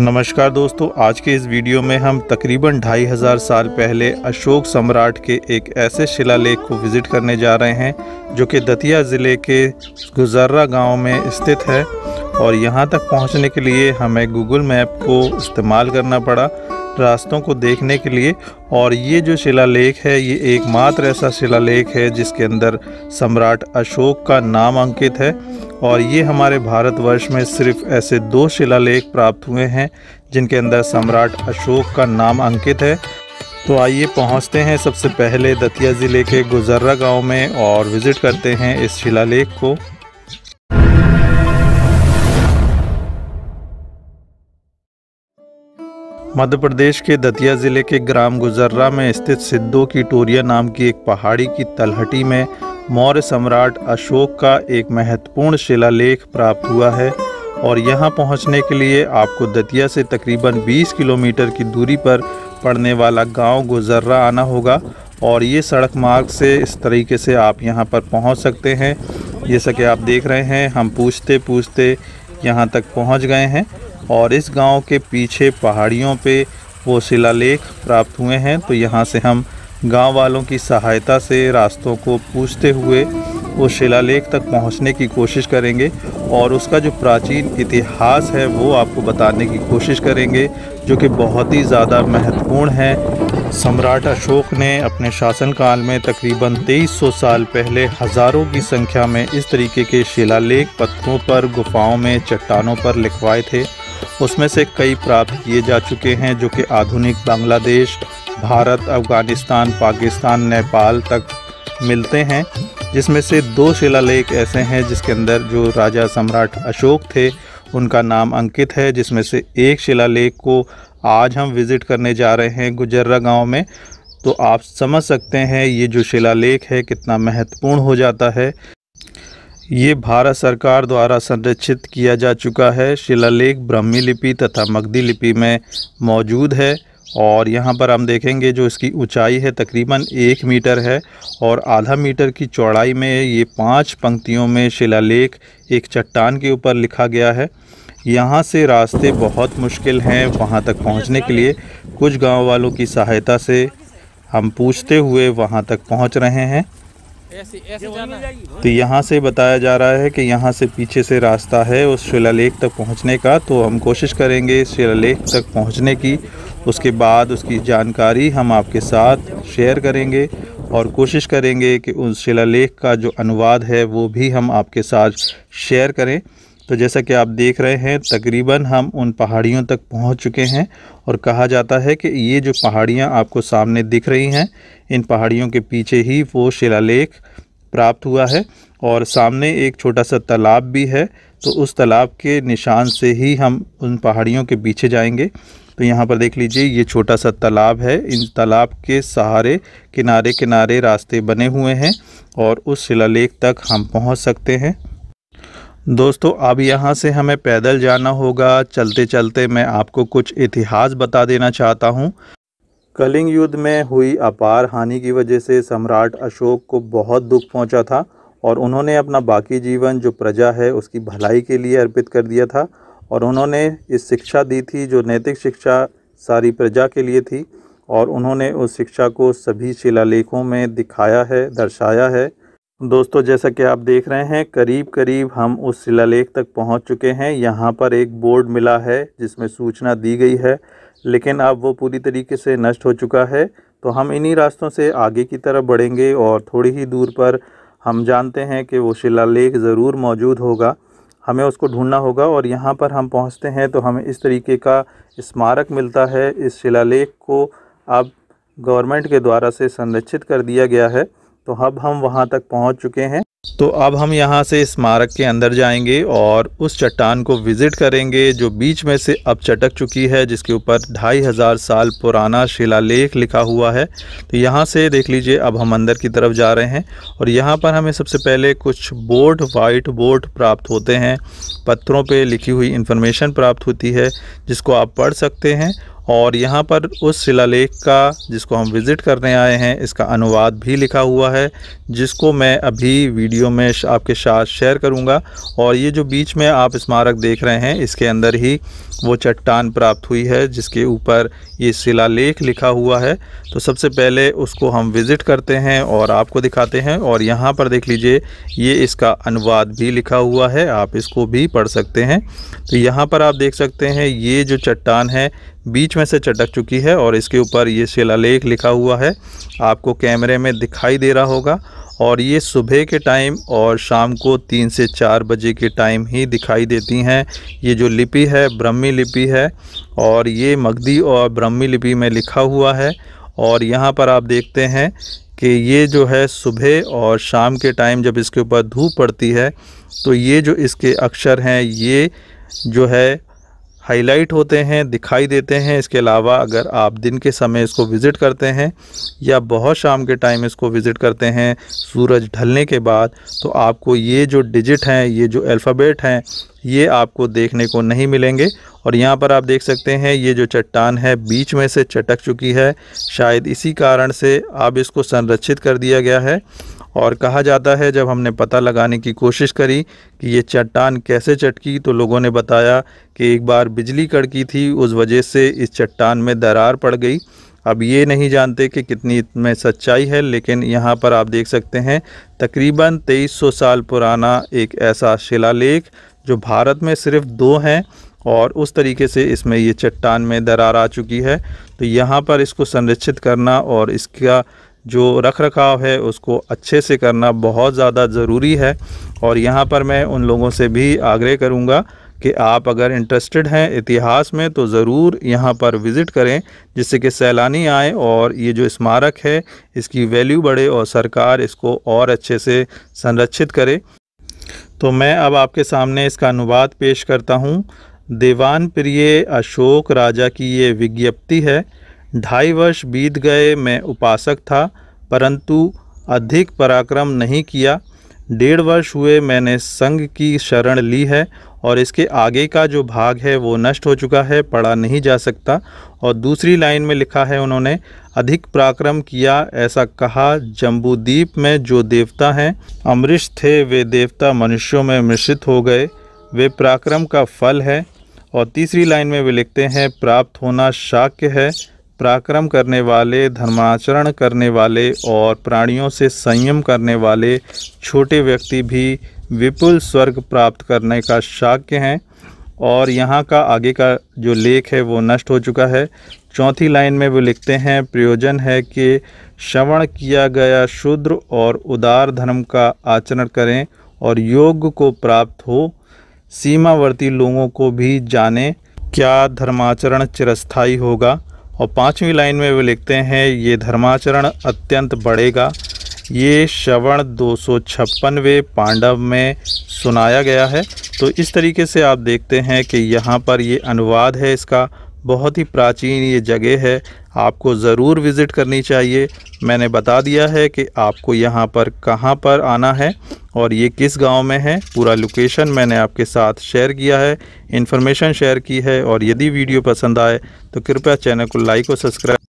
नमस्कार दोस्तों आज के इस वीडियो में हम तकरीबन ढाई हज़ार साल पहले अशोक सम्राट के एक ऐसे शिलालेख को विज़िट करने जा रहे हैं जो कि दतिया ज़िले के गुजर्रा गांव में स्थित है और यहां तक पहुंचने के लिए हमें गूगल मैप को इस्तेमाल करना पड़ा रास्तों को देखने के लिए और ये जो शिलालेख है ये एकमात्र ऐसा शिलालेख है जिसके अंदर सम्राट अशोक का नाम अंकित है और ये हमारे भारतवर्ष में सिर्फ ऐसे दो शिलालेख प्राप्त हुए हैं जिनके अंदर सम्राट अशोक का नाम अंकित है तो आइए पहुंचते हैं सबसे पहले दतिया ज़िले के गुजर्रा गांव में और विज़िट करते हैं इस शिलालेख को मध्य प्रदेश के दतिया ज़िले के ग्राम गुजर्रा में स्थित सिद्धों की टोरिया नाम की एक पहाड़ी की तलहटी में मौर्य सम्राट अशोक का एक महत्वपूर्ण शिलालेख प्राप्त हुआ है और यहाँ पहुँचने के लिए आपको दतिया से तकरीबन 20 किलोमीटर की दूरी पर पड़ने वाला गांव गुजर्रा आना होगा और ये सड़क मार्ग से इस तरीके से आप यहाँ पर पहुँच सकते हैं जैसा कि आप देख रहे हैं हम पूछते पूछते यहाँ तक पहुँच गए हैं और इस गांव के पीछे पहाड़ियों पे वो शिलालेख प्राप्त हुए हैं तो यहाँ से हम गांव वालों की सहायता से रास्तों को पूछते हुए वो शिलालेख तक पहुंचने की कोशिश करेंगे और उसका जो प्राचीन इतिहास है वो आपको बताने की कोशिश करेंगे जो कि बहुत ही ज़्यादा महत्वपूर्ण है सम्राट अशोक ने अपने शासनकाल में तकरीबन 2300 साल पहले हज़ारों की संख्या में इस तरीके के शिलालेख पत्थरों पर गुफाओं में चट्टानों पर लिखवाए थे उसमें से कई प्राप्त किए जा चुके हैं जो कि आधुनिक बांग्लादेश भारत अफगानिस्तान पाकिस्तान नेपाल तक मिलते हैं जिसमें से दो शिलालेख ऐसे हैं जिसके अंदर जो राजा सम्राट अशोक थे उनका नाम अंकित है जिसमें से एक शिलालेख को आज हम विज़िट करने जा रहे हैं गुजर्रा गांव में तो आप समझ सकते हैं ये जो शिलालेख है कितना महत्वपूर्ण हो जाता है ये भारत सरकार द्वारा संरक्षित किया जा चुका है शिलालेख ब्राह्मी लिपि तथा मगधी लिपि में मौजूद है और यहाँ पर हम देखेंगे जो इसकी ऊंचाई है तकरीबन एक मीटर है और आधा मीटर की चौड़ाई में ये पांच पंक्तियों में शिलालेख एक चट्टान के ऊपर लिखा गया है यहाँ से रास्ते बहुत मुश्किल हैं वहाँ तक पहुँचने के लिए कुछ गाँव वालों की सहायता से हम पूछते हुए वहाँ तक पहुँच रहे हैं तो यहाँ से बताया जा रहा है कि यहाँ से पीछे से रास्ता है उस शिला लेक तक पहुँचने का तो हम कोशिश करेंगे शिला लेक तक पहुँचने की उसके बाद उसकी जानकारी हम आपके साथ शेयर करेंगे और कोशिश करेंगे कि उस शिला लेख का जो अनुवाद है वो भी हम आपके साथ शेयर करें तो जैसा कि आप देख रहे हैं तकरीबन हम उन पहाड़ियों तक पहुंच चुके हैं और कहा जाता है कि ये जो पहाड़ियां आपको सामने दिख रही हैं इन पहाड़ियों के पीछे ही वो शिलालेख प्राप्त हुआ है और सामने एक छोटा सा तालाब भी है तो उस तालाब के निशान से ही हम उन पहाड़ियों के पीछे जाएंगे तो यहाँ पर देख लीजिए ये छोटा सा तालाब है इन तालाब के सहारे किनारे किनारे रास्ते बने हुए हैं और उस शिलालेख तक हम पहुँच सकते हैं दोस्तों अब यहाँ से हमें पैदल जाना होगा चलते चलते मैं आपको कुछ इतिहास बता देना चाहता हूँ कलिंग युद्ध में हुई अपार हानि की वजह से सम्राट अशोक को बहुत दुख पहुँचा था और उन्होंने अपना बाकी जीवन जो प्रजा है उसकी भलाई के लिए अर्पित कर दिया था और उन्होंने इस शिक्षा दी थी जो नैतिक शिक्षा सारी प्रजा के लिए थी और उन्होंने उस शिक्षा को सभी शिलालेखों में दिखाया है दर्शाया है दोस्तों जैसा कि आप देख रहे हैं करीब करीब हम उस शिलालेख तक पहुंच चुके हैं यहाँ पर एक बोर्ड मिला है जिसमें सूचना दी गई है लेकिन अब वो पूरी तरीके से नष्ट हो चुका है तो हम इन्हीं रास्तों से आगे की तरफ बढ़ेंगे और थोड़ी ही दूर पर हम जानते हैं कि वो शिलालेख ज़रूर मौजूद होगा हमें उसको ढूंढना होगा और यहाँ पर हम पहुँचते हैं तो हमें इस तरीके का स्मारक मिलता है इस शिलालेख को अब गवर्नमेंट के द्वारा से संरक्षित कर दिया गया है तो अब हम वहाँ तक पहुँच चुके हैं तो अब हम यहाँ से स्मारक के अंदर जाएंगे और उस चट्टान को विज़िट करेंगे जो बीच में से अब चटक चुकी है जिसके ऊपर ढाई हज़ार साल पुराना शिलालेख लिखा हुआ है तो यहाँ से देख लीजिए अब हम अंदर की तरफ जा रहे हैं और यहाँ पर हमें सबसे पहले कुछ बोर्ड वाइट बोर्ड प्राप्त होते हैं पत्थरों पर लिखी हुई इन्फॉर्मेशन प्राप्त होती है जिसको आप पढ़ सकते हैं और यहाँ पर उस शिलालेख का जिसको हम विज़िट करने आए हैं इसका अनुवाद भी लिखा हुआ है जिसको मैं अभी वीडियो में आपके साथ शेयर करूँगा और ये जो बीच में आप स्मारक देख रहे हैं इसके अंदर ही वो चट्टान प्राप्त हुई है जिसके ऊपर ये शिलालेख लिखा हुआ है तो सबसे पहले उसको हम विज़िट करते हैं और आपको दिखाते हैं और यहाँ पर देख लीजिए ये इसका अनुवाद भी लिखा हुआ है आप इसको भी पढ़ सकते हैं तो यहाँ पर आप देख सकते हैं ये जो चट्टान है बीच में से चटक चुकी है और इसके ऊपर ये शिलालेख लिखा हुआ है आपको कैमरे में दिखाई दे रहा होगा और ये सुबह के टाइम और शाम को तीन से चार बजे के टाइम ही दिखाई देती हैं ये जो लिपि है ब्रह्मी लिपि है और ये मगधी और ब्रह्मी लिपि में लिखा हुआ है और यहाँ पर आप देखते हैं कि ये जो है सुबह और शाम के टाइम जब इसके ऊपर धूप पड़ती है तो ये जो इसके अक्षर हैं ये जो है हाईलाइट होते हैं दिखाई देते हैं इसके अलावा अगर आप दिन के समय इसको विज़िट करते हैं या बहुत शाम के टाइम इसको विज़िट करते हैं सूरज ढलने के बाद तो आपको ये जो डिजिट हैं ये जो अल्फ़ाबेट हैं ये आपको देखने को नहीं मिलेंगे और यहाँ पर आप देख सकते हैं ये जो चट्टान है बीच में से चटक चुकी है शायद इसी कारण से अब इसको संरक्षित कर दिया गया है और कहा जाता है जब हमने पता लगाने की कोशिश करी कि ये चट्टान कैसे चटकी तो लोगों ने बताया कि एक बार बिजली कड़की थी उस वजह से इस चट्टान में दरार पड़ गई अब ये नहीं जानते कि कितनी में सच्चाई है लेकिन यहाँ पर आप देख सकते हैं तकरीबन 2300 साल पुराना एक ऐसा शिलालेख जो भारत में सिर्फ दो हैं और उस तरीके से इसमें ये चट्टान में दरार आ चुकी है तो यहाँ पर इसको संरक्षित करना और इसका जो रख रखाव है उसको अच्छे से करना बहुत ज़्यादा ज़रूरी है और यहाँ पर मैं उन लोगों से भी आग्रह करूँगा कि आप अगर इंटरेस्टेड हैं इतिहास में तो ज़रूर यहाँ पर विज़िट करें जिससे कि सैलानी आए और ये जो स्मारक है इसकी वैल्यू बढ़े और सरकार इसको और अच्छे से संरक्षित करे तो मैं अब आपके सामने इसका अनुवाद पेश करता हूँ देवान प्रिय अशोक राजा की ये विज्ञप्ति है ढाई वर्ष बीत गए मैं उपासक था परंतु अधिक पराक्रम नहीं किया डेढ़ वर्ष हुए मैंने संघ की शरण ली है और इसके आगे का जो भाग है वो नष्ट हो चुका है पढ़ा नहीं जा सकता और दूसरी लाइन में लिखा है उन्होंने अधिक पराक्रम किया ऐसा कहा जम्बूद्वीप में जो देवता हैं अमृष थे वे देवता मनुष्यों में मिश्रित हो गए वे पराक्रम का फल है और तीसरी लाइन में वे लिखते हैं प्राप्त होना शाक्य है पराक्रम करने वाले धर्माचरण करने वाले और प्राणियों से संयम करने वाले छोटे व्यक्ति भी विपुल स्वर्ग प्राप्त करने का शाक्य हैं और यहाँ का आगे का जो लेख है वो नष्ट हो चुका है चौथी लाइन में वो लिखते हैं प्रयोजन है कि श्रवण किया गया शूद्र और उदार धर्म का आचरण करें और योग को प्राप्त हो सीमावर्ती लोगों को भी जाने क्या धर्माचरण चिरस्थायी होगा और पांचवी लाइन में वे लिखते हैं ये धर्माचरण अत्यंत बढ़ेगा ये श्रवण दो पांडव में सुनाया गया है तो इस तरीके से आप देखते हैं कि यहाँ पर ये अनुवाद है इसका बहुत ही प्राचीन ये जगह है आपको ज़रूर विज़िट करनी चाहिए मैंने बता दिया है कि आपको यहाँ पर कहाँ पर आना है और ये किस गांव में है पूरा लोकेशन मैंने आपके साथ शेयर किया है इन्फॉर्मेशन शेयर की है और यदि वीडियो पसंद आए तो कृपया चैनल को लाइक और सब्सक्राइब